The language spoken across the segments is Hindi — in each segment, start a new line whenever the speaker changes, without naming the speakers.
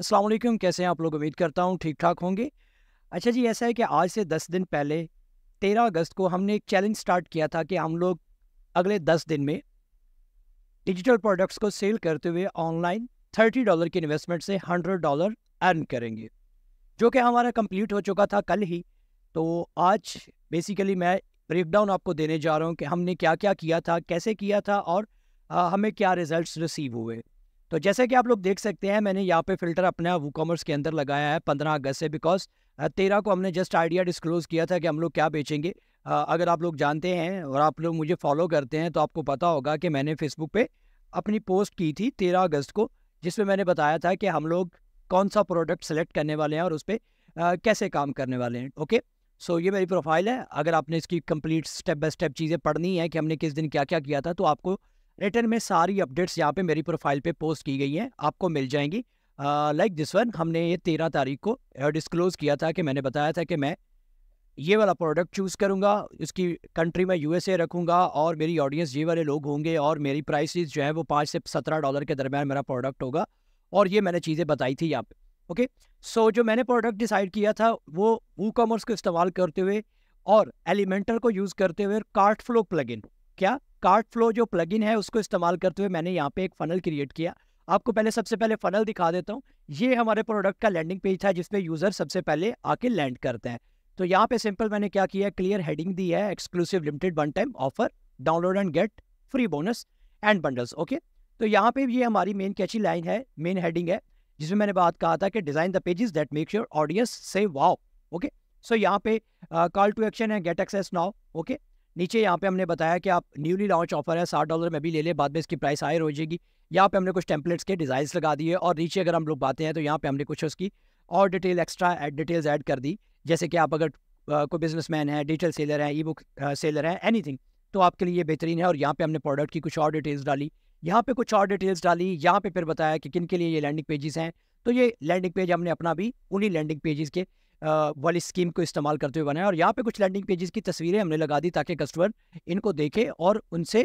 अस्सलाम वालेकुम कैसे हैं आप लोग उम्मीद करता हूँ ठीक ठाक होंगे अच्छा जी ऐसा है कि आज से दस दिन पहले तेरह अगस्त को हमने एक चैलेंज स्टार्ट किया था कि हम लोग अगले दस दिन में डिजिटल प्रोडक्ट्स को सेल करते हुए ऑनलाइन थर्टी डॉलर की इन्वेस्टमेंट से हंड्रेड डॉलर अर्न करेंगे जो कि हमारा कम्प्लीट हो चुका था कल ही तो आज बेसिकली मैं ब्रेकडाउन आपको देने जा रहा हूँ कि हमने क्या क्या किया था कैसे किया था और हमें क्या रिजल्ट्स रिसीव हुए तो जैसे कि आप लोग देख सकते हैं मैंने यहाँ पे फिल्टर अपना वो कॉमर्स के अंदर लगाया है पंद्रह अगस्त से बिकॉज तेरह को हमने जस्ट आइडिया डिस्क्लोज किया था कि हम लोग क्या बेचेंगे अगर आप लोग जानते हैं और आप लोग मुझे फॉलो करते हैं तो आपको पता होगा कि मैंने फेसबुक पे अपनी पोस्ट की थी तेरह अगस्त को जिसमें मैंने बताया था कि हम लोग कौन सा प्रोडक्ट सेलेक्ट करने वाले हैं और उस पर कैसे काम करने वाले हैं ओके सो so, ये मेरी प्रोफाइल है अगर आपने इसकी कंप्लीट स्टेप बाय स्टेप चीज़ें पढ़नी है कि हमने किस दिन क्या क्या किया था तो आपको रिटर्न में सारी अपडेट्स यहाँ पे मेरी प्रोफाइल पे पोस्ट की गई हैं आपको मिल जाएंगी लाइक दिस वन हमने ये तेरह तारीख को डिस्क्लोज़ किया था कि मैंने बताया था कि मैं ये वाला प्रोडक्ट चूज़ करूँगा इसकी कंट्री में यूएसए रखूँगा और मेरी ऑडियंस ये वाले लोग होंगे और मेरी प्राइस जो है वो पाँच से सत्रह डॉलर के दरमियान मेरा प्रोडक्ट होगा और ये मैंने चीज़ें बताई थी यहाँ पर ओके सो so, जो मैंने प्रोडक्ट डिसाइड किया था वो वू कॉमर्स को इस्तेमाल करते हुए और एलिमेंटर को यूज़ करते हुए कार्ट फ्लो प्लगइन क्या कार्ट फ्लो जो प्लगइन है उसको इस्तेमाल करते हुए मैंने यहाँ पे एक फनल क्रिएट किया आपको पहले सबसे पहले फनल दिखा देता हूँ ये हमारे प्रोडक्ट का लैंडिंग पेज था जिसमें यूज़र सबसे पहले आके लैंड करते हैं तो यहाँ पे सिंपल मैंने क्या किया क्लियर हेडिंग दी है exclusive limited one time offer download and get free bonus and bundles okay तो यहाँ पे ये हमारी मेन कैची लाइन है मेन हेडिंग है जिसमें मैंने बात कहा था कि design the pages that makes your audience say wow okay so यहाँ पे कॉल टू एक्शन है गेट एक्सेस नाउ ओके नीचे यहाँ पे हमने बताया कि आप न्यूली लॉन्च ऑफर है साठ डॉलर में भी ले लें बाद में इसकी प्राइस हायर हो जाएगी यहाँ पे हमने कुछ टेम्पलेट्स के डिजाइन लगा दिए और नीचे अगर हम लोग बातें हैं तो यहाँ पे हमने कुछ उसकी और detail extra add details add कर दी जैसे कि आप अगर कोई कोई बिजनेसमैन है डिटेल सेलर है ई बुक सेलर है एनीथिंग तो आपके लिए बेहतरीन है और यहाँ पे हमने प्रोडक्ट की कुछ और डिटेल्स डाली यहाँ पे कुछ और डिटेल्स डाली यहाँ पे फिर बताया कि किन के लिए ये लैंडिंग पेजेस हैं तो ये लैंडिंग पेज हमने अपना भी उन्हीं लैंडिंग पेजेस के वाली स्कीम को इस्तेमाल करते हुए बनाया और यहाँ पे कुछ लैंडिंग पेजेस की तस्वीरें हमने लगा दी ताकि कस्टमर इनको देखे और उनसे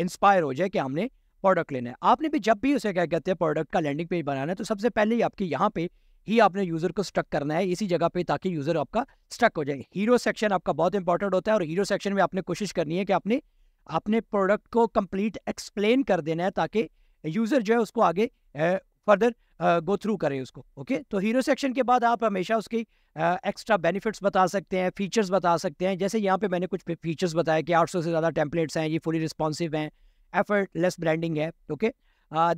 इंस्पायर हाँ, हो जाए कि हमने प्रोडक्ट लेना है आपने भी जब भी उसे क्या कहते हैं प्रोडक्ट का लैंडिंग पेज बनाना है तो सबसे पहले ही आपके यहाँ पे ही आपने यूज़र को स्टक करना है इसी जगह पे ताकि यूज़र आपका स्टक हो जाए हीरो सेक्शन आपका बहुत इंपॉर्टेंट होता है और हीरो सेक्शन में आपने कोशिश करनी है कि आपने अपने प्रोडक्ट को कंप्लीट एक्सप्लेन कर देना है ताकि यूज़र जो है उसको आगे फर्दर गो थ्रू करें उसको ओके तो हीरो सेक्शन के बाद आप हमेशा उसकी एक्स्ट्रा बेनिफिट्स बता सकते हैं फीचर्स बता सकते हैं जैसे यहाँ पे मैंने कुछ फीचर्स बताया कि 800 से ज़्यादा टेम्पलेट्स हैं ये फुली रिस्पॉन्सिव हैं एफर्टलेस ब्रांडिंग है ओके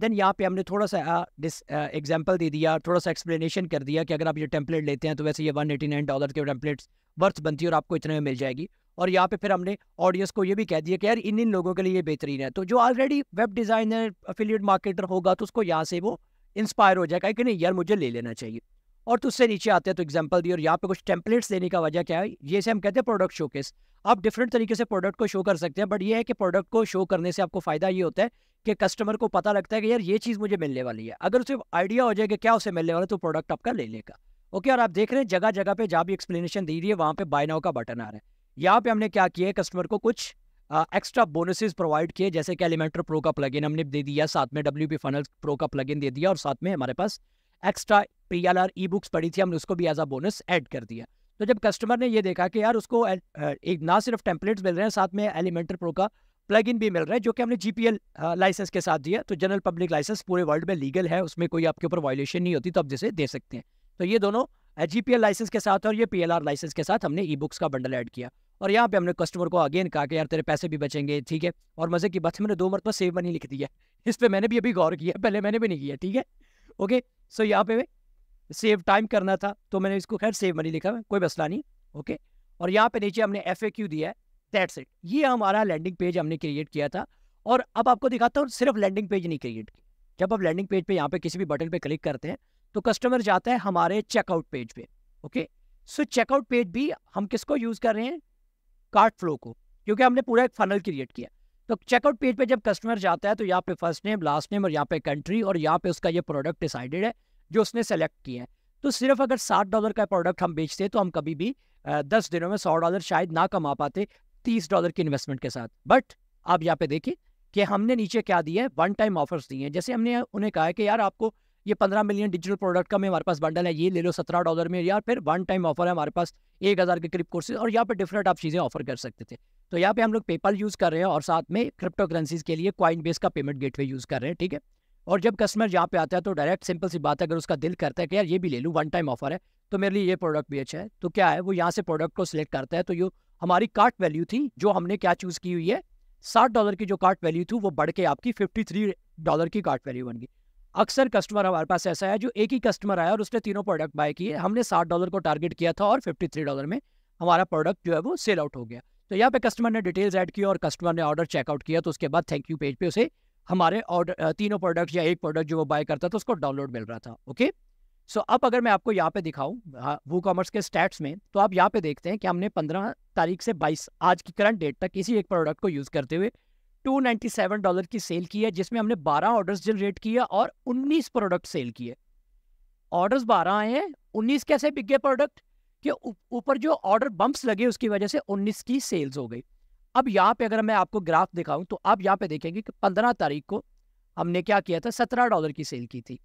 देन यहाँ पे हमने थोड़ा सा डिस एग्जाम्पल दे दिया थोड़ा सा एक्सप्लेनेशन कर दिया कि अगर आप ये टेम्पलेट लेते हैं तो वैसे ये वन एटी नाइन डॉलर के टेम्पलेट्स वर्थ बनती है और आपको इतने में मिल जाएगी और यहाँ पे फिर हमने ऑडियंस को ये भी कह दिया कि यार इन इन लोगों के लिए बेहतरीन है तो जो already web designer affiliate marketer होगा तो उसको यहाँ से वो इंस्पायर हो जाएगा कि नहीं यार मुझे ले लेना चाहिए और तो उससे नीचे आते हैं तो एग्जाम्पल दिए और यहाँ पे कुछ टेम्पलेट्स देने का वजह क्या है ये से हम कहते हैं प्रोडक्ट केस आप डिफरेंट तरीके से प्रोडक्ट को शो कर सकते हैं बट ये है कि प्रोडक्ट को शो करने से आपको फ़ायदा ये होता है कि कस्टमर को पता लगता है कि यार ये चीज़ मुझे मिलने वाली है अगर उसे आइडिया हो जाएगा क्या उसे मिलने वाला है तो प्रोडक्ट आपका ले लेगा ओके और आप देख रहे हैं जगह जगह पे जहाँ भी एक्सप्लेनेशन दी रही है वहाँ पे बाय नाउ का बटन आ रहा है यहाँ पे हमने क्या किया है कस्टमर को कुछ एक्स्ट्रा बोनसेस प्रोवाइड किए जैसे कि एलिमेंटर प्रो का प्लगइन हमने दे दिया साथ में डब्ल्यू पी फनल प्रो का प्लगइन दे दिया और साथ में हमारे पास extra P L R e books पड़ी थी हमने उसको भी एज अ बोनस ऐड कर दिया तो जब कस्टमर ने ये देखा कि यार उसको एक ना सिर्फ टेम्पलेट्स मिल रहे हैं साथ में एलिमेंटर प्रो का प्लगइन भी मिल रहा है जो कि हमने जीपीएल लाइसेंस के साथ दिया तो जनरल पब्लिक लाइसेंस पूरे वर्ल्ड में लीगल है उसमें कोई आपके ऊपर वायलेशन नहीं होती तो आप जैसे दे सकते हैं तो ये दोनों जीपीएल लाइसेंस के साथ और ये पीएलआर लाइसेंस के साथ हमने ई बुक्स का बंडल ऐड किया और यहाँ पे हमने कस्टमर को अगेन कहा कि यार तेरे पैसे भी बचेंगे ठीक है और मज़े की बात मैंने दो मरतबा सेव मनी लिख दिया इस पर मैंने भी अभी गौर किया पहले मैंने भी नहीं किया ठीक है ओके सो यहाँ पे सेव टाइम करना था तो मैंने इसको खैर सेव मनी लिखा कोई मसला नहीं ओके और यहाँ पे नीचे हमने एफ दिया है दैट्स इट ये हमारा लैंडिंग पेज हमने क्रिएट किया था और अब आपको दिखाता हूँ सिर्फ लैंडिंग पेज नहीं क्रिएट किया जब आप लैंडिंग पेज पे यहाँ पे किसी भी बटन पे क्लिक करते हैं तो कस्टमर जाता है हमारे चेकआउट पेज पे ओके सो चेकआउट पेज भी हम किसको यूज़ कर रहे हैं कार्ड फ्लो को क्योंकि हमने पूरा एक फनल क्रिएट किया तो चेकआउट पेज पे जब कस्टमर जाता है तो यहाँ पे फर्स्ट नेम लास्ट नेम और यहाँ पे कंट्री और यहाँ पे उसका ये प्रोडक्ट डिसाइडेड है जो उसने सेलेक्ट किया है तो सिर्फ अगर साठ डॉलर का प्रोडक्ट हम बेचते तो हम कभी भी दस दिनों में सौ डॉलर शायद ना कमा पाते तीस डॉलर की इन्वेस्टमेंट के साथ बट आप यहाँ पे देखिए कि हमने नीचे क्या दिया है वन टाइम ऑफर्स दिए हैं जैसे हमने उन्हें कहा है कि यार आपको ये पंद्रह मिलियन डिजिटल प्रोडक्ट का में हमारे पास बंडल है ये ले लो सत्रह डॉलर में या फिर वन टाइम ऑफर है हमारे पास एक हज़ार के करीब कोर्सेज और यहाँ पर डिफरेंट आप चीज़ें ऑफर कर सकते थे तो यहाँ पे हम लोग पेपल यूज़ कर रहे हैं और साथ में क्रिप्टो करेंसीज के लिए क्वाइन बेस का पेमेंट गेटवे यूज़ कर रहे हैं ठीक है और जब कस्टमर यहाँ पे आता है तो डायरेक्ट सिंपल सी बात है अगर उसका दिल करता है कि यार ये भी ले लूँ वन टाइम ऑफर है तो मेरे लिए ये प्रोडक्ट भी अच्छा है तो क्या है वो यहाँ से प्रोडक्ट को सिलेक्ट करता है तो ये हमारी कार्ट वैल्यू थी जो हमने क्या चूज़ की हुई है साठ डॉलर की जो कार्ट वैल्यू थी वो बढ़ के आपकी फिफ्टी थ्री डॉलर की कार्ट वैल्यू बन गई अक्सर कस्टमर हमारे पास ऐसा है जो एक ही कस्टमर आया और उसने तीनों प्रोडक्ट बाय किए हमने साठ डॉलर को टारगेट किया था और फिफ्टी थ्री डॉलर में हमारा प्रोडक्ट जो है वो सेल आउट हो गया तो यहाँ पे कस्टमर ने डिटेल्स ऐड किया और कस्टमर ने ऑर्डर चेकआउट किया तो उसके बाद थैंक यू पेज पे उसे हमारे ऑर्डर तीनों प्रोडक्ट या एक प्रोडक्ट जो वो बाय करता था उसको डाउनलोड मिल रहा था ओके सो so, अब अगर मैं आपको यहाँ पे दिखाऊँ वो कॉमर्स के स्टैट्स में तो आप यहाँ पे देखते हैं कि हमने पंद्रह तारीख से बाईस आज की करंट डेट तक किसी एक प्रोडक्ट को यूज़ करते हुए 297 डॉलर की सेल की है जिसमें हमने 12 ऑर्डर्स जनरेट किया और 19 प्रोडक्ट सेल किए ऑर्डर्स 12 आए हैं 19 कैसे गए प्रोडक्ट कि ऊपर जो ऑर्डर बम्प्स लगे उसकी वजह से 19 की सेल्स हो गई अब यहाँ पे अगर मैं आपको ग्राफ दिखाऊं तो आप यहाँ पे देखेंगे कि 15 तारीख को हमने क्या किया था सत्रह डॉलर की सेल की थी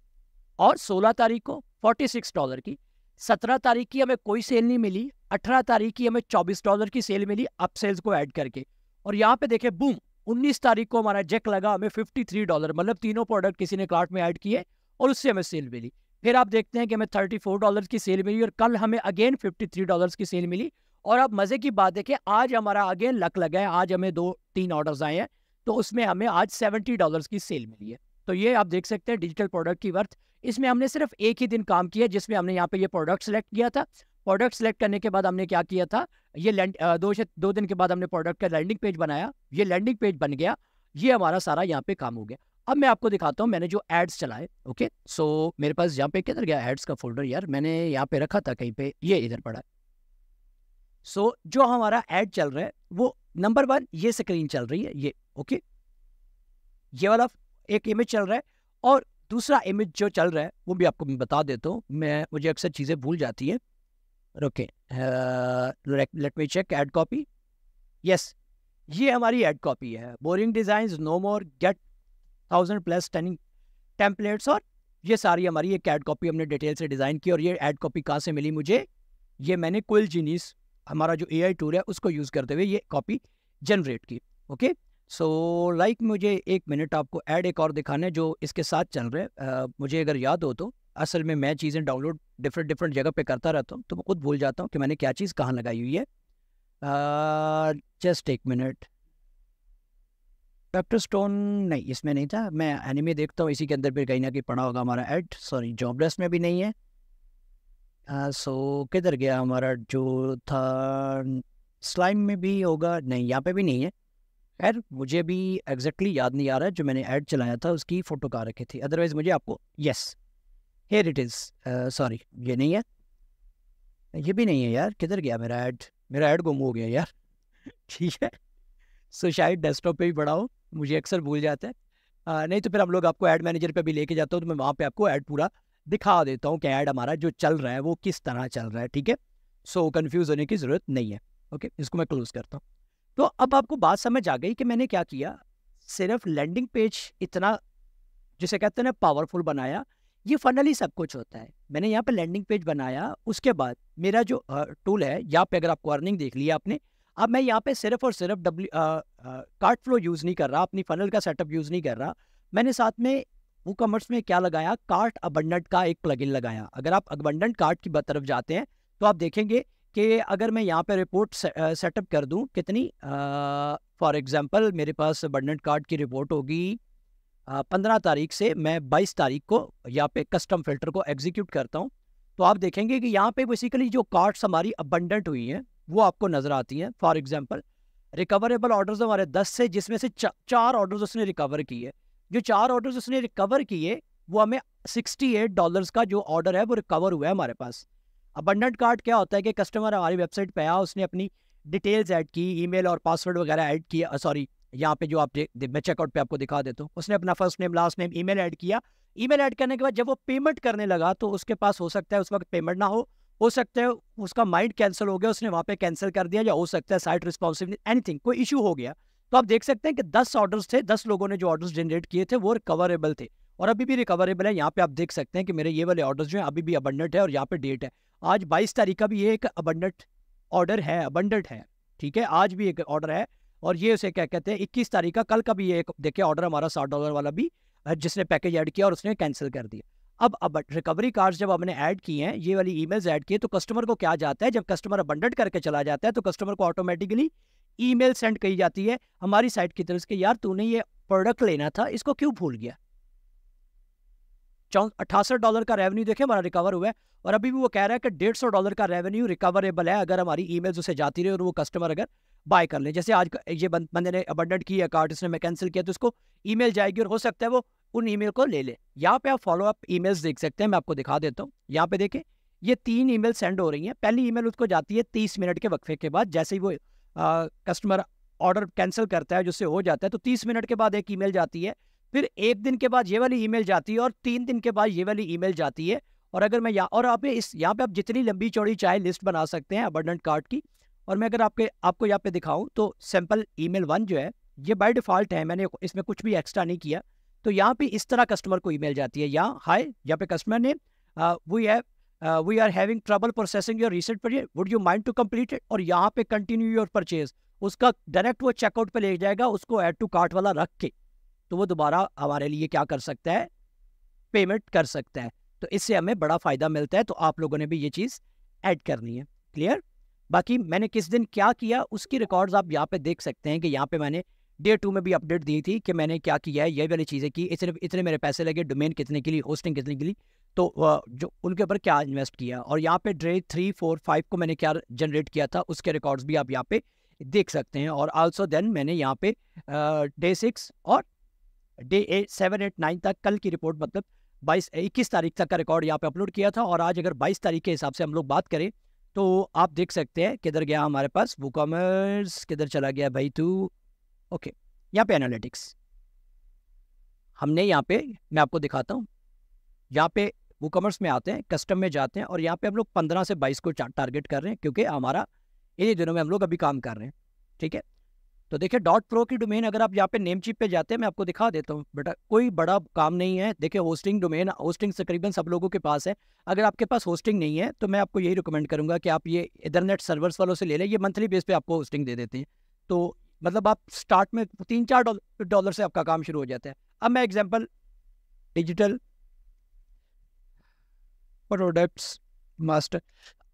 और सोलह तारीख को सिक्स डॉलर की सत्रह तारीख की हमें कोई सेल नहीं मिली अठारह तारीख की हमें चौबीस डॉलर की सेल मिली अप सेल्स को ऐड करके और यहाँ पे देखें बूम 19 तारीख को हमारा चेक लगा हमें 53 डॉलर मतलब तीनों प्रोडक्ट किसी ने कार्ट में ऐड किए और उससे हमें सेल मिली फिर आप देखते हैं कि हमें 34 डॉलर्स की सेल मिली और कल हमें अगेन 53 डॉलर्स की सेल मिली और अब मज़े की बात है कि आज हमारा अगेन लक लगा है आज हमें दो तीन ऑर्डर्स आए हैं तो उसमें हमें आज सेवेंटी डॉलर्स की सेल मिली है तो ये आप देख सकते हैं डिजिटल प्रोडक्ट की वर्थ इसमें हमने सिर्फ एक ही दिन काम किया जिसमें हमने यहाँ पे ये प्रोडक्ट सेलेक्ट किया था प्रोडक्ट सेलेक्ट करने के बाद हमने क्या किया था ये दो से दो दिन के बाद हमने प्रोडक्ट का लैंडिंग पेज बनाया ये लैंडिंग पेज बन गया ये हमारा सारा यहाँ पे काम हो गया अब मैं आपको दिखाता हूँ मैंने जो एड्स चलाए ओके सो मेरे पास यहाँ पे किधर गया एड्स का फोल्डर यार मैंने यहाँ पे रखा था कहीं पे ये इधर पड़ा है सो so, जो हमारा एड चल रहा है वो नंबर वन ये स्क्रीन चल रही है ये ओके ये वाला एक इमेज चल रहा है और दूसरा इमेज जो चल रहा है वो भी आपको मैं बता देता हूँ मैं मुझे अक्सर चीज़ें भूल जाती हैं रुके let me check ad copy yes ये हमारी एड कॉपी है boring design no more get thousand plus trending templates और ये सारी हमारी एक एड कॉपी हमने डिटेल से डिज़ाइन की और ये एड कॉपी कहाँ से मिली मुझे ये मैंने कुल जीनीस हमारा जो ए आई टूर है उसको यूज़ करते हुए ये कॉपी जनरेट की ओके सो लाइक मुझे एक मिनट आपको ऐड एक और दिखाने जो इसके साथ चल रहे हैं मुझे अगर याद हो तो असल में मैं चीज़ें डाउनलोड डिफरेंट डिफरेंट जगह पे करता रहता हूँ तो मैं खुद भूल जाता हूँ कि मैंने क्या चीज़ कहाँ लगाई हुई है जस्ट एक मिनट डॉक्टर स्टोन नहीं इसमें नहीं था मैं एनिमे देखता हूँ इसी के अंदर फिर कहीं ना कहीं पड़ा होगा हमारा एड सॉरी जॉब जॉबलेस में भी नहीं है uh, सो किधर गया हमारा जो था स्लाइम में भी होगा नहीं यहाँ पे भी नहीं है खैर मुझे भी एग्जैक्टली exactly याद नहीं आ रहा है जो मैंने ऐड चलाया था उसकी फ़ोटो कहाँ रखी थी अदरवाइज़ मुझे आपको yes here it is sorry ये नहीं है ये भी नहीं है यार किधर गया मेरा ऐड मेरा ऐड गुम हो गया यार ठीक है सो शायद डेस्कटॉप पे भी बढ़ाओ हो मुझे अक्सर भूल जाता है uh, नहीं तो फिर हम लोग आपको ऐड मैनेजर पे भी लेके जाता हूँ तो मैं वहाँ पे आपको ऐड पूरा दिखा देता हूँ कि ऐड हमारा जो चल रहा है वो किस तरह चल रहा है ठीक है सो कन्फ्यूज़ होने की ज़रूरत नहीं है ओके okay? इसको मैं क्लोज करता हूँ तो अब आपको बात समझ आ गई कि मैंने क्या किया सिर्फ लैंडिंग पेज इतना जिसे कहते हैं ना पावरफुल बनाया ये ही सब कुछ होता है मैंने यहाँ पे लैंडिंग पेज बनाया उसके बाद मेरा जो टूल है यहाँ पे अगर आपको अर्निंग देख लिया आपने अब मैं यहाँ पे सिर्फ और सिर्फ डब्ल्यू कार्ट फ्लो यूज़ नहीं कर रहा अपनी फनल का सेटअप यूज़ नहीं कर रहा मैंने साथ में वो कॉमर्स में क्या लगाया कार्ट अबंडेंट का एक प्लगइन लगाया अगर आप अबंडेंट कार्ट की तरफ जाते हैं तो आप देखेंगे कि अगर मैं यहाँ पे रिपोर्ट सेटअप कर दूँ कितनी फॉर एग्जांपल मेरे पास अबंडेंट कार्ड की रिपोर्ट होगी पंद्रह तारीख से मैं बाईस तारीख को यहाँ पे कस्टम फिल्टर को एग्जीक्यूट करता हूँ तो आप देखेंगे कि यहाँ पे बेसिकली जो कार्ड्स हमारी अबंडेंट हुई हैं वो आपको नज़र आती हैं फॉर एग्जांपल रिकवरेबल ऑर्डर्स हमारे दस से जिसमें से चा, चार ऑर्डर्स उसने रिकवर किए जो चार ऑर्डर्स उसने रिकवर किए वो हमें सिक्सटी एट डॉलर्स का जो ऑर्डर है वो रिकवर हुआ है हमारे पास अबंडेंट कार्ड क्या होता है कि कस्टमर हमारी वेबसाइट पर आया उसने अपनी डिटेल्स ऐड की ईमेल और पासवर्ड वगैरह ऐड किया सॉरी यहाँ पे जो आप मैं चेकआउट पे आपको दिखा देता हूँ उसने अपना first name last name email add किया ईमेल ऐड करने के बाद जब वो पेमेंट करने लगा तो उसके पास हो सकता है उस वक्त पेमेंट ना हो हो सकता है उसका माइंड कैंसिल हो गया उसने वहाँ पे कैंसिल कर दिया या हो सकता है साइट रिस्पॉन्सिव एनीथिंग कोई इशू हो गया तो आप देख सकते हैं कि दस ऑर्डर्स थे दस लोगों ने जो ऑर्डर्स जनरेट किए थे वो रिकवरेबल थे और अभी भी रिकवरेबल है यहाँ पे आप देख सकते हैं कि मेरे ये वाले ऑर्डर जो है अभी भी अबंडेंट है और यहाँ पे डेट है आज बाईस तारीख का भी ये एक अबंडेंट ऑर्डर है अबंडेंट है ठीक है आज भी एक ऑर्डर है और ये उसे क्या कहते हैं इक्कीस तारीख का कल का भी ये देखिए ऑर्डर हमारा साठ डॉलर वाला भी जिसने पैकेज ऐड किया और उसने कैंसिल कर दिया अब अब रिकवरी कार्ड्स जब हमने ऐड किए हैं ये वाली ईमेल्स ऐड किए तो कस्टमर को क्या जाता है जब कस्टमर अबंडेंट करके चला जाता है तो कस्टमर को ऑटोमेटिकली ईमेल सेंड की जाती है हमारी साइट की तरफ से यार तूने ये प्रोडक्ट लेना था इसको क्यों भूल गया चौ डॉलर का रेवेन्यू देखे हमारा रिकवर हुआ है और अभी भी वो कह रहा है कि डेढ़ सौ डॉलर का रेवेन्यू रिकवरेबल है अगर हमारी ईमेल्स उसे जाती रही और वो कस्टमर अगर बाय कर लें जैसे आज ये बंदे ने अबंडेंट की कार्ड उसने मैं कैंसिल किया तो उसको ईमेल जाएगी और हो सकता है वो उन ईमेल को ले ले यहाँ पे आप फॉलो अप ईमेल्स देख सकते हैं मैं आपको दिखा देता हूँ यहाँ पे देखें ये तीन ईमेल सेंड हो रही हैं पहली ईमेल उसको जाती है तीस मिनट के वक्फे के बाद जैसे ही वो आ, कस्टमर ऑर्डर कैंसिल करता है जिससे हो जाता है तो तीस मिनट के बाद एक ईमेल जाती है फिर एक दिन के बाद ये वाली ईमेल जाती है और तीन दिन के बाद ये वाली ईमेल जाती है और अगर मैं यहाँ और आप इस यहाँ पे आप जितनी लंबी चौड़ी चाहे लिस्ट बना सकते हैं अबंडेंट कार्ड की और मैं अगर आपके आपको यहाँ पे दिखाऊँ तो सैम्पल ईमेल वन जो है ये बाय डिफ़ॉल्ट है मैंने इसमें कुछ भी एक्स्ट्रा नहीं किया तो यहाँ पे इस तरह कस्टमर को ईमेल जाती है यहाँ हाय यहाँ पे कस्टमर ने we have we are having trouble processing your recent पर would you mind to complete it और यहाँ पे कंटिन्यू योर परचेज उसका डायरेक्ट वो चेकआउट पे ले जाएगा उसको एड टू कार्ट वाला रख के तो वो दोबारा हमारे लिए क्या कर सकता है पेमेंट कर सकता है तो इससे हमें बड़ा फ़ायदा मिलता है तो आप लोगों ने भी ये चीज़ ऐड करनी है क्लियर बाकी मैंने किस दिन क्या किया उसकी रिकॉर्ड्स आप यहाँ पे देख सकते हैं कि यहाँ पे मैंने डे टू में भी अपडेट दी थी कि मैंने क्या किया है ये वाली चीज़ें की इतने इतने मेरे पैसे लगे डोमेन कितने के लिए होस्टिंग कितने के लिए तो जो उनके ऊपर क्या इन्वेस्ट किया और यहाँ पे ड्रे थ्री फोर फाइव को मैंने क्या जनरेट किया था उसके रिकॉर्ड्स भी आप यहाँ पे देख सकते हैं और आल्सो देन मैंने यहाँ पे डे सिक्स और day eight seven eight nine तक कल की रिपोर्ट मतलब बाईस इक्कीस तारीख तक का रिकॉर्ड यहाँ पे अपलोड किया था और आज अगर बाईस तारीख के हिसाब से हम लोग बात करें तो आप देख सकते हैं किधर गया हमारे पास वो कॉमर्स किधर चला गया भाई तू ओके यहाँ पे एनालिटिक्स हमने यहाँ पे मैं आपको दिखाता हूँ यहाँ पे वो कॉमर्स में आते हैं कस्टम में जाते हैं और यहाँ पे हम लोग पंद्रह से बाईस को टारगेट कर रहे हैं क्योंकि हमारा इन्हीं दिनों में हम लोग अभी काम कर रहे हैं ठीक है तो देखिए डॉट प्रो की डोमेन अगर आप यहाँ पे नेम चिप पे जाते हैं मैं आपको दिखा देता हूँ बेटा कोई बड़ा काम नहीं है देखिए होस्टिंग डोमेन होस्टिंग तकरीबन सब लोगों के पास है अगर आपके पास होस्टिंग नहीं है तो मैं आपको यही रिकमेंड करूँगा कि आप ये इधरनेट सर्वर्स वालों से ले लें ये मंथली बेस पर आपको होस्टिंग दे देते हैं तो मतलब आप स्टार्ट में तीन चार डॉलर से आपका काम शुरू हो जाता है अब मैं एग्जाम्पल डिजिटल प्रोडक्ट्स मास्टर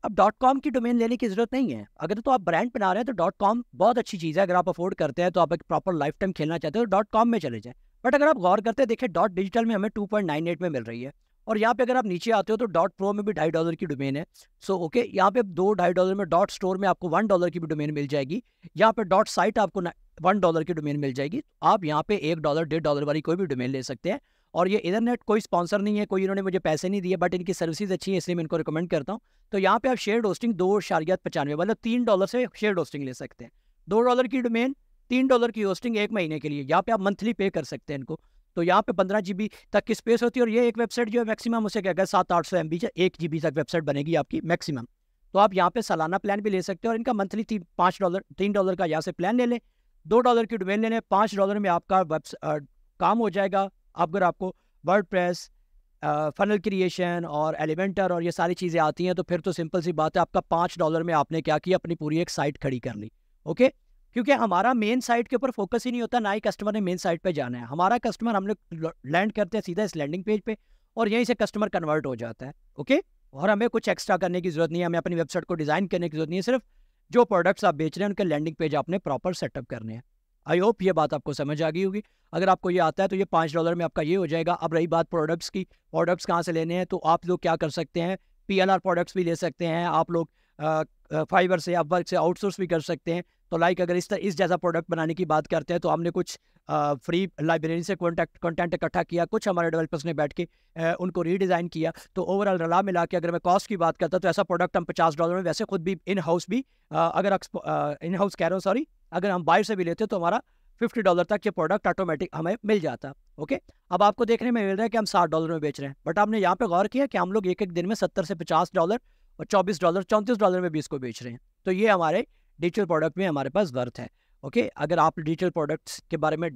अब डॉट कॉम की डोमेन लेने की जरूरत नहीं है अगर तो आप ब्रांड बना रहे हैं तो डॉट कॉम बहुत अच्छी चीज़ है अगर आप अफोर्ड करते हैं तो आप एक प्रॉपर लाइफ टाइम खेलना चाहते हो तो डॉट कॉम में चले जाएँ बट अगर आप गौर करते हैं देखिए डॉट डिजिटल में हमें टू पॉइंट नाइन एट में मिल रही है और यहाँ पे अगर आप नीचे आते हो तो डॉट प्रो में भी ढाई डॉलर की डोमेन है सो ओके यहाँ पे दो ढाई डॉलर में डॉट स्टोर में आपको वन डॉलर की भी डोमेन मिल जाएगी यहाँ पे डॉट साइट आपको वन डॉलर की डोमेन मिल जाएगी आप यहाँ पे एक डॉलर डेढ़ डॉलर वाली कोई भी डोमेन ले सकते हैं और ये इधरनेट कोई स्पॉन्सर नहीं है कोई इन्होंने मुझे पैसे नहीं दिए बट इनकी सर्विसेज अच्छी है इसलिए मैं इनको रिकमेंड करता हूँ तो यहाँ पे आप शेयर होस्टिंग दो शारियात पचानवे मतलब तीन डॉलर से शेयर होस्टिंग ले सकते हैं दो डॉलर की डोमेन तीन डॉलर की होस्टिंग एक महीने के लिए यहाँ पे आप मंथली पे कर सकते हैं इनको तो यहाँ पे पंद्रह जी तक की स्पेस होती है और ये एक वेबसाइट जो है मैक्सिमम उसे क्या सात आठ सौ एम बी एक जी तक वेबसाइट बनेगी आपकी मैक्सिमम तो आप यहाँ पे सालाना प्लान भी ले सकते हैं और इनका मंथली थी पाँच डॉलर तीन डॉलर का यहाँ से प्लान ले लें दो डॉलर की डोमेन ले लें पाँच डॉलर में आपका वेब काम हो जाएगा अगर आपको वर्ड प्रेस फनल क्रिएशन और एलिमेंटर और ये सारी चीज़ें आती हैं तो फिर तो सिंपल सी बात है आपका पाँच डॉलर में आपने क्या किया अपनी पूरी एक साइट खड़ी कर ली ओके क्योंकि हमारा मेन साइट के ऊपर फोकस ही नहीं होता ना ही कस्टमर ने मेन साइट पे जाना है हमारा कस्टमर हम लोग लैंड करते हैं सीधा इस लैंडिंग पेज पे और यहीं से कस्टमर कन्वर्ट हो जाता है ओके और हमें कुछ एक्स्ट्रा करने की जरूरत नहीं है हमें अपनी वेबसाइट को डिज़ाइन करने की जरूरत नहीं है सिर्फ जो प्रोडक्ट्स आप बेच रहे हैं उनके लैंडिंग पेज आपने प्रॉपर सेटअप करने हैं आई होप ये बात आपको समझ आ गई होगी अगर आपको ये आता है तो ये पाँच डॉलर में आपका ये हो जाएगा अब रही बात प्रोडक्ट्स की प्रोडक्ट्स कहाँ से लेने हैं तो आप लोग क्या कर सकते हैं पी प्रोडक्ट्स भी ले सकते हैं आप लोग फाइबर से वर्क से आउटसोर्स भी कर सकते हैं तो लाइक अगर इस तरह इस जैसा प्रोडक्ट बनाने की बात करते हैं तो हमने कुछ फ्री लाइब्रेरी से कॉन्टैक्ट कंटेंट इकट्ठा किया कुछ हमारे डेवलपर्स ने बैठ के उनको रीडिज़ाइन किया तो ओवरऑल रला मिला के अगर मैं कॉस्ट की बात करता तो ऐसा प्रोडक्ट हम पचास डॉलर में वैसे खुद भी इन हाउस भी आ, अगर इन हाउस कह रहा हूँ सॉरी अगर हम बाहर से भी लेते तो हमारा फिफ्टी डॉलर तक ये प्रोडक्ट ऑटोमेटिक हमें मिल जाता ओके अब आपको देखने में मिल रहा है कि हम साठ डॉलर में बेच रहे हैं बट आपने यहाँ पे गौर किया कि हम लोग एक एक दिन में सत्तर से पचास डॉलर और चौबीस डॉलर चौंतीस डॉलर में भी इसको बेच रहे हैं तो ये हमारे डिजिटल प्रोडक्ट में हमारे पास वर्थ है ओके अगर आप डिजिटल प्रोडक्ट्स के बारे में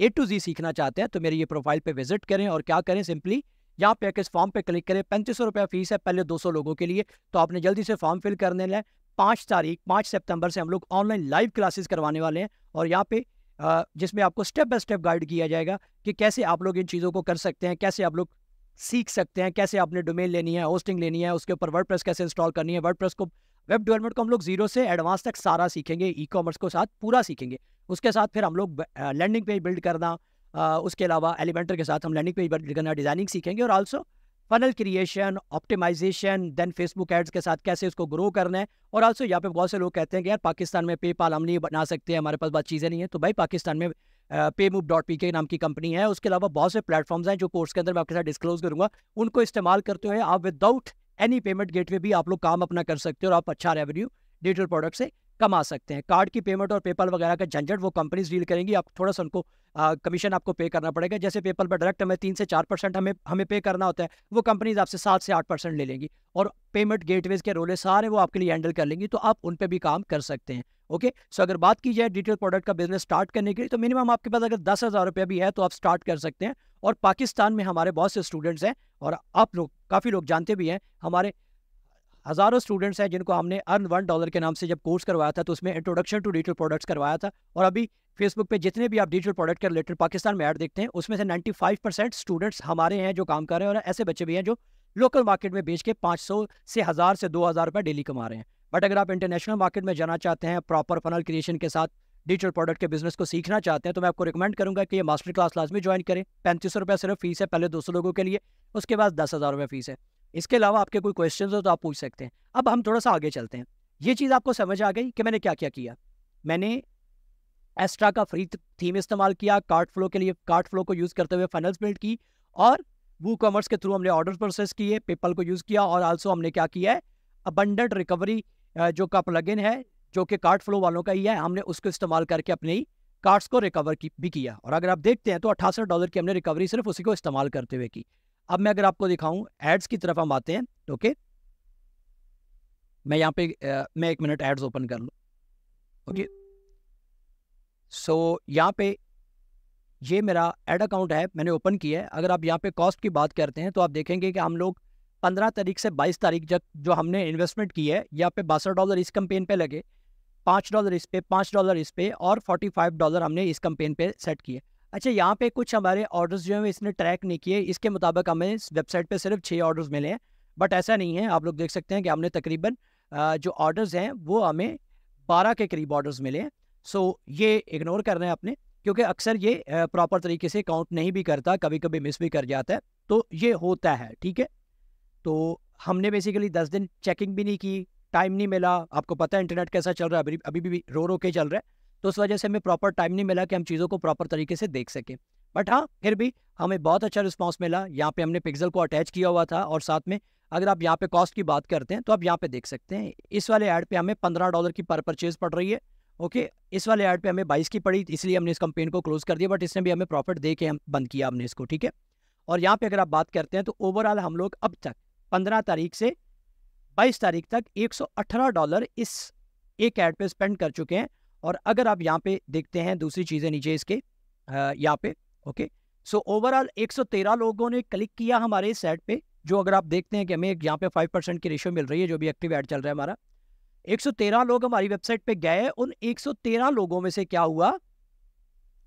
ए टू जी सीखना चाहते हैं तो मेरी ये प्रोफाइल पे विजिट करें और क्या करें सिंपली यहाँ पे इस फॉर्म पे क्लिक करें पैंतीस सौ रुपया फीस है पहले सौ लोगों के लिए तो आपने जल्दी से फॉर्म फिल करने लें पाँच तारीख पाँच सितंबर से हम लोग ऑनलाइन लाइव क्लासेस करवाने वाले हैं और यहाँ पे जिसमें आपको स्टेप बाय स्टेप गाइड किया जाएगा कि कैसे आप लोग इन चीज़ों को कर सकते हैं कैसे आप लोग सीख सकते हैं कैसे आपने डोमेन लेनी है होस्टिंग लेनी है उसके ऊपर वर्ड कैसे इंस्टॉल करनी है वर्ड को वेब डेवलपमेंट को हम लोग जीरो से एडवांस तक सारा सीखेंगे ई कॉमर्स को साथ पूरा सीखेंगे उसके साथ फिर हम लोग लैंडिंग पेज बिल्ड करना उसके अलावा एलिमेंटर के साथ हम लैंडिंग पेज बिल्ड करना डिज़ाइनिंग सीखेंगे और also funnel creation optimization then Facebook ads के साथ कैसे उसको ग्रो करना है और आल्सो यहाँ पे बहुत से लोग कहते हैं कि यार पाकिस्तान में पेपाल हम नहीं बना सकते हमारे पास बहुत चीज़ें नहीं है तो भाई पाकिस्तान में पे मूव डॉट पी के नाम की कंपनी है उसके अलावा बहुत से प्लेटफॉर्म्स हैं जो कोर्स के अंदर मैं आपके साथ डिस्क्लोज करूंगा उनको इस्तेमाल करते हुए आप विदाउट एनी पेमेंट गेटवे भी आप लोग काम अपना कर सकते हो और आप अच्छा रेवेन्यू डिजिटल प्रोडक्ट से कमा सकते हैं कार्ड की पेमेंट और पेपल वगैरह का झंझट वो कंपनीज डील करेंगी आप थोड़ा सा उनको कमीशन आपको पे करना पड़ेगा जैसे पेपल पर डायरेक्ट हमें तीन से चार परसेंट हमें हमें पे करना होता है वो कंपनीज आपसे सात से आठ परसेंट ले लेंगी और पेमेंट गेटवेज के रोले सारे वो आपके लिए हैंडल कर लेंगी तो आप उन पर भी काम कर सकते हैं ओके सो अगर बात की जाए डिटेल प्रोडक्ट का बिजनेस स्टार्ट करने के लिए तो मिनिमम आपके पास अगर दस हज़ार रुपया भी है तो आप स्टार्ट कर सकते हैं और पाकिस्तान में हमारे बहुत से स्टूडेंट्स हैं और आप लोग काफ़ी लोग जानते भी हैं हमारे हज़ारों स्टूडेंट्स हैं जिनको हमने अर्न वन डॉलर के नाम से जब कोर्स करवाया था तो उसमें इंट्रोडक्शन टू डिजिटल प्रोडक्ट्स करवाया था और अभी फेसबुक पे जितने भी आप डिजिटल प्रोडक्ट के रिलेटेड पाकिस्तान में ऐड देखते हैं उसमें से 95 परसेंट स्टूडेंट्स हमारे हैं जो काम कर रहे हैं और ऐसे बच्चे भी हैं जो लोकल मार्केट में बेच के सौ से हज़ार से दो हज़ार रुपये डेली कमा रहे हैं बट अगर आप इंटरनेशनल मार्केट में जाना चाहते हैं प्रॉपर फनल क्रिएशन के साथ डिजिटल प्रोडक्ट के बिजनेस को सीखना चाहते हैं तो मैं आपको रिकमेंड करूंगा कि ये मास्टर क्लास लाजमी ज्वाइन करें पैंतीस सौ रुपये सिर्फ फीस है पहले दो सौ लोगों के लिए उसके बाद दस हज़ार रुपये फीस है इसके अलावा आपके कोई क्वेश्चन हो तो आप पूछ सकते हैं अब हम थोड़ा सा आगे चलते हैं ये चीज़ आपको समझ आ गई कि मैंने क्या क्या किया मैंने एस्ट्रा का फ्री थीम इस्तेमाल किया कार्ट फ्लो के लिए कार्ट फ्लो को यूज़ करते हुए फनल्स बिल्ड की और वू कॉमर्स के थ्रू हमने ऑर्डर प्रोसेस किए पेपल को यूज़ किया और आल्सो हमने क्या किया है अबंडेंट रिकवरी जो का प्लगइन है जो कि कार्ट फ्लो वालों का ही है हमने उसको इस्तेमाल करके अपने कार्ड्स को रिकवर की, भी किया और अगर आप देखते हैं तो अट्ठासठ डॉलर की हमने रिकवरी सिर्फ उसी को इस्तेमाल करते हुए की अब मैं अगर आपको दिखाऊं एड्स की तरफ हम आते हैं ओके मैं यहाँ पे आ, मैं एक मिनट एड्स ओपन कर लूँ ओके सो यहाँ पे ये मेरा एड अकाउंट है मैंने ओपन किया है अगर आप यहाँ पे कॉस्ट की बात करते हैं तो आप देखेंगे कि हम लोग 15 तारीख से 22 तारीख जब जो हमने इन्वेस्टमेंट की है यहाँ पे बासठ डॉलर इस कंपेन पे लगे पाँच डॉलर इस पे पाँच डॉलर इस पे और 45 डॉलर हमने इस कंपेन पे सेट किए अच्छा यहाँ पे कुछ हमारे ऑर्डर्स जो हैं इसने ट्रैक नहीं किए इसके मुताबिक हमें इस वेबसाइट पे सिर्फ छः ऑर्डर्स मिले हैं बट ऐसा नहीं है आप लोग देख सकते हैं कि हमने तकरीबन जो ऑर्डर्स हैं वो हमें बारह के करीब ऑर्डर्स मिले हैं सो ये इग्नोर कर रहे हैं आपने क्योंकि अक्सर ये प्रॉपर तरीके से काउंट नहीं भी करता कभी कभी मिस भी कर जाता है तो ये होता है ठीक है तो हमने बेसिकली दस दिन चेकिंग भी नहीं की टाइम नहीं मिला आपको पता है इंटरनेट कैसा चल रहा है अभी अभी भी रो रो के चल रहा है तो उस वजह से हमें प्रॉपर टाइम नहीं मिला कि हम चीज़ों को प्रॉपर तरीके से देख सकें बट हाँ फिर भी हमें बहुत अच्छा रिस्पॉन्स मिला यहाँ पे हमने पिक्सल को अटैच किया हुआ था और साथ में अगर आप यहाँ पे कॉस्ट की बात करते हैं तो आप यहाँ पे देख सकते हैं इस वाले ऐड पे हमें पंद्रह डॉलर की पर परचेज पड़ रही है ओके इस वाले ऐड पे हमें बाईस की पड़ी इसलिए हमने इस कंपेन को क्लोज कर दिया बट इसने भी हमें प्रॉफिट दे के हम बंद किया हमने इसको ठीक है और यहाँ पे अगर आप बात करते हैं तो ओवरऑल हम लोग अब तक पंद्रह तारीख से बाईस तारीख तक एक डॉलर इस एक ऐड पर स्पेंड कर चुके हैं और अगर आप यहाँ पे देखते हैं दूसरी चीज़ें नीचे इसके यहाँ पे ओके सो ओवरऑल 113 लोगों ने क्लिक किया हमारे सेट पे जो अगर आप देखते हैं कि हमें यहाँ पे 5 परसेंट की रेशियो मिल रही है जो भी एक्टिव एड चल रहा है हमारा 113 लोग हमारी वेबसाइट पे गए उन 113 लोगों में से क्या हुआ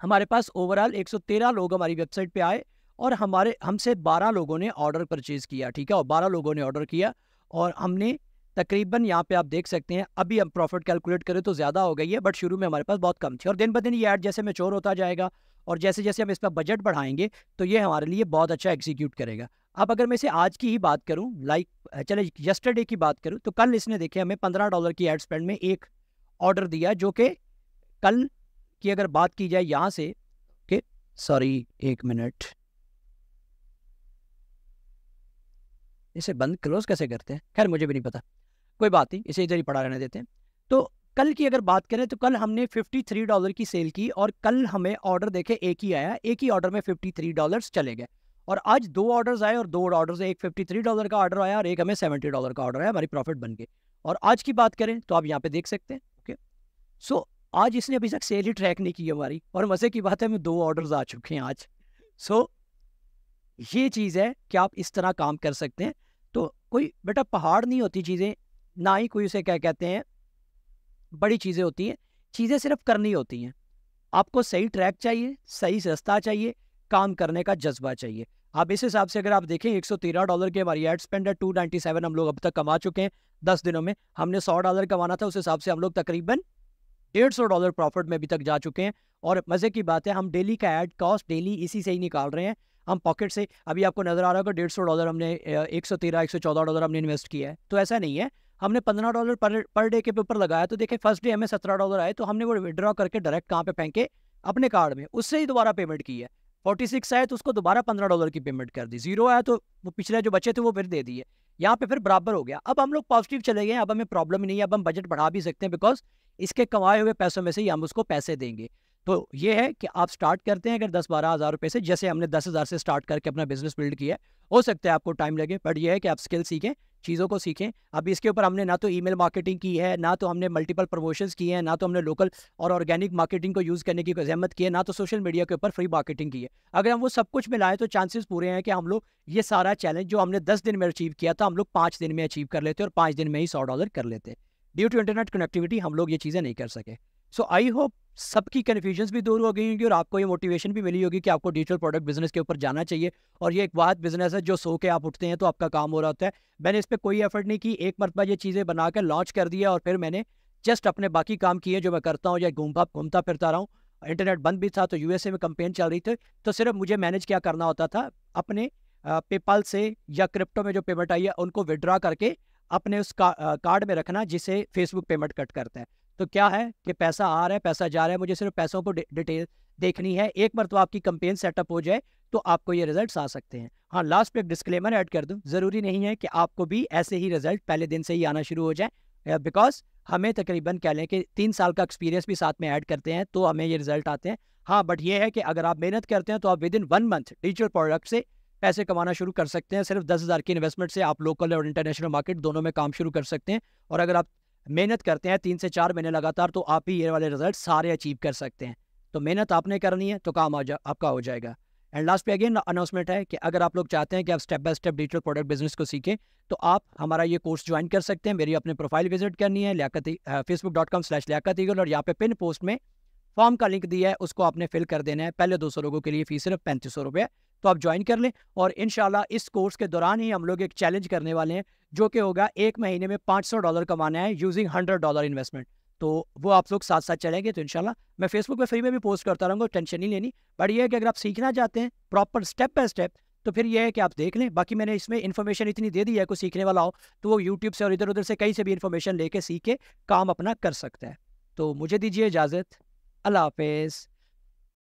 हमारे पास ओवरऑल 113 लोग हमारी वेबसाइट पे आए और हमारे हमसे 12 लोगों ने ऑर्डर परचेज किया ठीक है और 12 लोगों ने ऑर्डर किया और हमने तकरीबन यहाँ पे आप देख सकते हैं अभी हम प्रॉफिट कैलकुलेट करें तो ज़्यादा हो गई है बट शुरू में हमारे पास बहुत कम थी और दिन ब दिन ये ऐड जैसे मेच्योर होता जाएगा और जैसे जैसे हम इस पर बजट बढ़ाएंगे तो ये हमारे लिए बहुत अच्छा एग्जीक्यूट करेगा अब अगर मैं इसे आज की ही बात करूँ लाइक चले यस्टरडे की बात करूँ तो कल इसने देखे हमें पंद्रह डॉलर की एड स्पेंड में एक ऑर्डर दिया जो कि कल की अगर बात की जाए यहाँ से कि सॉरी एक मिनट इसे बंद क्लोज कैसे करते हैं खैर मुझे भी नहीं पता कोई बात नहीं इसे इधर ही पड़ा रहने देते हैं तो कल की अगर बात करें तो कल हमने 53 डॉलर की सेल की और कल हमें ऑर्डर देखे एक ही आया एक ही ऑर्डर में 53 डॉलर्स चले गए और आज दो ऑर्डर्स आए और दो ऑर्डर्स एक 53 डॉलर का ऑर्डर आया और एक हमें 70 डॉलर का ऑर्डर आया हमारी प्रॉफिट बन गए और आज की बात करें तो आप यहाँ पे देख सकते हैं ओके सो आज इसने अभी तक सेल ही ट्रैक नहीं की हमारी और मज़े की बात है हमें दो ऑर्डर्स आ चुके हैं आज सो ये चीज़ है कि आप इस तरह काम कर सकते हैं तो कोई बेटा पहाड़ नहीं होती चीज़ें ना ही कोई उसे क्या कहते हैं बड़ी चीज़ें होती हैं चीज़ें सिर्फ करनी होती हैं आपको सही ट्रैक चाहिए सही रास्ता चाहिए काम करने का जज्बा चाहिए आप इस हिसाब से अगर आप देखें 113 डॉलर की हमारी एड स्पेंड है टू हम लोग अब तक कमा चुके हैं दस दिनों में हमने सौ डॉलर कमाना था उस हिसाब से हम लोग तकरीबन डेढ़ सौ डॉलर प्रॉफिट में अभी तक जा चुके हैं और मज़े की बात है हम डेली का एड कॉस्ट डेली इसी से ही निकाल रहे हैं हम पॉकेट से अभी आपको नज़र आ रहा होगा डेढ़ सौ डॉलर हमने एक सौ तेरह एक सौ चौदह डॉलर हमने इन्वेस्ट किया है तो ऐसा नहीं है हमने पंद्रह डॉलर पर पर डे के पेपर लगाया तो देखे फर्स्ट डे हमें सत्रह डॉलर आए तो हमने वो विड्रॉ करके डायरेक्ट कहाँ पे फेंके अपने कार्ड में उससे ही दोबारा पेमेंट की है फोर्टी सिक्स आए तो उसको दोबारा पंद्रह डॉलर की पेमेंट कर दी जीरो आया तो वो पिछले जो बचे थे वो फिर दे दिए यहाँ पे फिर बराबर हो गया अब हम लोग पॉजिटिव चले गए अब हमें प्रॉब्लम ही नहीं है अब हम बजट बढ़ा भी सकते हैं बिकॉज इसके कमाए हुए पैसों में से ही हम उसको पैसे देंगे तो ये है कि आप स्टार्ट करते हैं अगर दस बारह हज़ार रुपये से जैसे हमने दस हज़ार से स्टार्ट करके अपना बिजनेस बिल्ड किया हो सकता है आपको टाइम लगे बट ये है कि आप स्किल सीखें चीज़ों को सीखें अभी इसके ऊपर हमने ना तो ईमेल मार्केटिंग की है ना तो हमने मल्टीपल प्रमोशंस किए हैं ना तो हमने लोकल और ऑर्गेनिक मार्केटिंग को यूज़ करने की जहमत की है ना तो सोशल मीडिया के ऊपर फ्री मार्केटिंग की है अगर हम वो सब कुछ मिलाएं तो चांसेस पूरे हैं कि हम लोग ये सारा चैलेंज जो हमने दस दिन में अचीव किया था हम लोग पाँच दिन में अचीव कर लेते और पाँच दिन में ही सौ डॉलर कर लेते ड्यू टू इंटरनेट कनेक्टिविटी हम लोग ये चीज़ें नहीं कर सके सो आई होप सबकी कन्फ्यूजन भी दूर हो गई होंगी और आपको ये मोटिवेशन भी मिली होगी कि आपको डिजिटल प्रोडक्ट बिजनेस के ऊपर जाना चाहिए और ये एक बात बिजनेस है जो सो के आप उठते हैं तो आपका काम हो रहा होता है मैंने इस पर कोई एफर्ट नहीं की एक मरतबा ये चीज़ें बनाकर लॉन्च कर दिया और फिर मैंने जस्ट अपने बाकी काम किए जो मैं करता हूँ या घूमता घूमता फिरता रहा हूँ इंटरनेट बंद भी था तो यूएसए में कंपेन चल रही थी तो सिर्फ मुझे मैनेज क्या करना होता था अपने पेपाल से या क्रिप्टो में जो पेमेंट आई है उनको विड्रा करके अपने उस का, कार्ड में रखना जिसे फेसबुक पेमेंट कट करता है तो क्या है कि पैसा आ रहा है पैसा जा रहा है मुझे सिर्फ पैसों को डिटेल देखनी है एक बार तो आपकी कंपेन सेटअप हो जाए तो आपको ये रिजल्ट आ सकते हैं हाँ लास्ट पे एक डिस्क्लेमर ऐड कर दूँ ज़रूरी नहीं है कि आपको भी ऐसे ही रिजल्ट पहले दिन से ही आना शुरू हो जाए बिकॉज हमें तकरीबन कह लें कि तीन साल का एक्सपीरियंस भी साथ में ऐड करते हैं तो हमें ये रिजल्ट आते हैं हाँ बट ये है कि अगर आप मेहनत करते हैं तो आप within one month digital product से पैसे कमाना शुरू कर सकते हैं सिर्फ दस हज़ार की इन्वेस्टमेंट से आप लोकल और इंटरनेशनल मार्केट दोनों में काम शुरू कर सकते हैं और अगर आप मेहनत करते हैं तीन से चार महीने लगातार तो आप ही ये वाले रिजल्ट सारे अचीव कर सकते हैं तो मेहनत आपने करनी है तो काम आ जा आपका हो जाएगा एंड लास्ट पे अगेन अनाउंसमेंट है कि अगर आप लोग चाहते हैं कि आप step by step digital product business को सीखें तो आप हमारा ये कोर्स ज्वाइन कर सकते हैं मेरी अपने प्रोफाइल विजिट करनी है Liyaqat Facebook dot com slash Liyaqat और यहाँ पे पिन पोस्ट में फॉर्म का लिंक दिया है उसको आपने फिल कर देना है पहले दो सौ लोगों के लिए फीस सिर्फ पैंतीस सौ रुपये तो आप ज्वाइन कर लें और इन इस कोर्स के दौरान ही हम लोग एक चैलेंज करने वाले हैं जो कि होगा एक महीने में पाँच सौ डॉलर कमाना है यूजिंग हंड्रेड डॉलर इन्वेस्टमेंट तो वो आप लोग साथ साथ चलेंगे तो इनशाला मैं फेसबुक पे फ्री में भी पोस्ट करता रहूँगा टेंशन नहीं लेनी बट ये है कि अगर आप सीखना चाहते हैं प्रॉपर स्टेप बाय स्टेप तो फिर यह है कि आप देख लें बाकी मैंने इसमें इन्फॉर्मेशन इतनी दे दी है कोई सीखने वाला हो तो वो यूट्यूब से और इधर उधर से कहीं से भी इन्फॉर्मेशन लेके सीख के काम अपना कर सकता है तो मुझे दीजिए इजाज़त अल्लाह हाफिज़